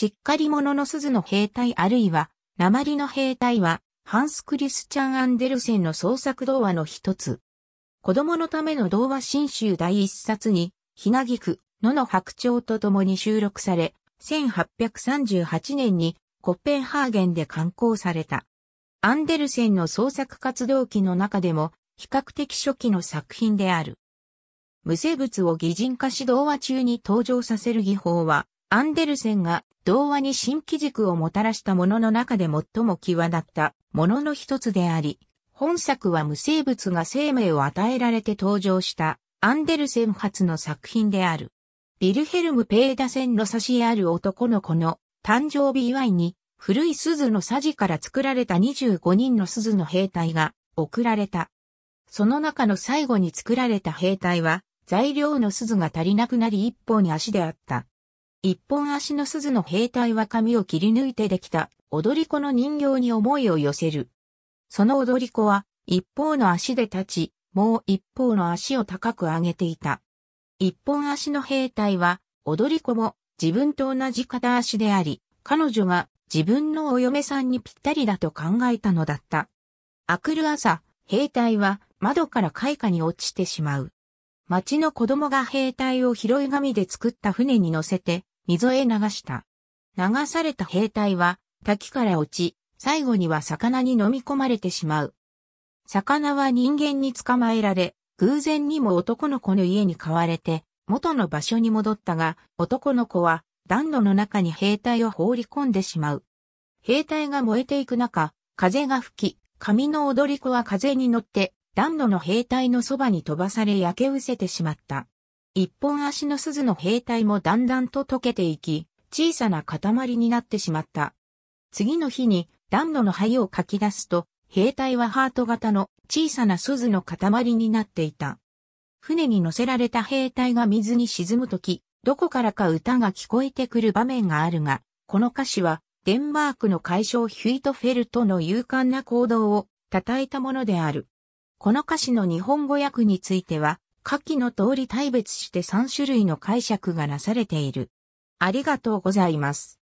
しっかり者の鈴の兵隊あるいは、鉛の兵隊は、ハンス・クリスチャン・アンデルセンの創作童話の一つ。子供のための童話新集第一冊に、ひなぎく、野の白鳥と共に収録され、1838年にコッペンハーゲンで刊行された。アンデルセンの創作活動期の中でも比較的初期の作品である。無生物を擬人化し童話中に登場させる技法はアンデルセンが童話に新機軸をもたらしたものの中で最も際立ったものの一つであり、本作は無生物が生命を与えられて登場したアンデルセン初の作品である。ビルヘルム・ペーダセンの差しある男の子の誕生日祝いに古い鈴のサジから作られた25人の鈴の兵隊が送られた。その中の最後に作られた兵隊は材料の鈴が足りなくなり一方に足であった一本足の鈴の兵隊は髪を切り抜いてできた踊り子の人形に思いを寄せる。その踊り子は一方の足で立ち、もう一方の足を高く上げていた。一本足の兵隊は踊り子も自分と同じ片足であり、彼女が自分のお嫁さんにぴったりだと考えたのだった。明くる朝、兵隊は窓から開花に落ちてしまう。町の子供が兵隊を拾い紙で作った船に乗せて溝へ流した。流された兵隊は滝から落ち、最後には魚に飲み込まれてしまう。魚は人間に捕まえられ、偶然にも男の子の家に買われて、元の場所に戻ったが、男の子は暖炉の中に兵隊を放り込んでしまう。兵隊が燃えていく中、風が吹き、髪の踊り子は風に乗って、暖炉の兵隊のそばに飛ばされ焼け失せてしまった。一本足の鈴の兵隊もだんだんと溶けていき、小さな塊になってしまった。次の日に暖炉の灰をかき出すと、兵隊はハート型の小さな鈴の塊になっていた。船に乗せられた兵隊が水に沈むとき、どこからか歌が聞こえてくる場面があるが、この歌詞はデンマークの海将ヒュイトフェルトの勇敢な行動を称えたものである。この歌詞の日本語訳については、下記の通り大別して3種類の解釈がなされている。ありがとうございます。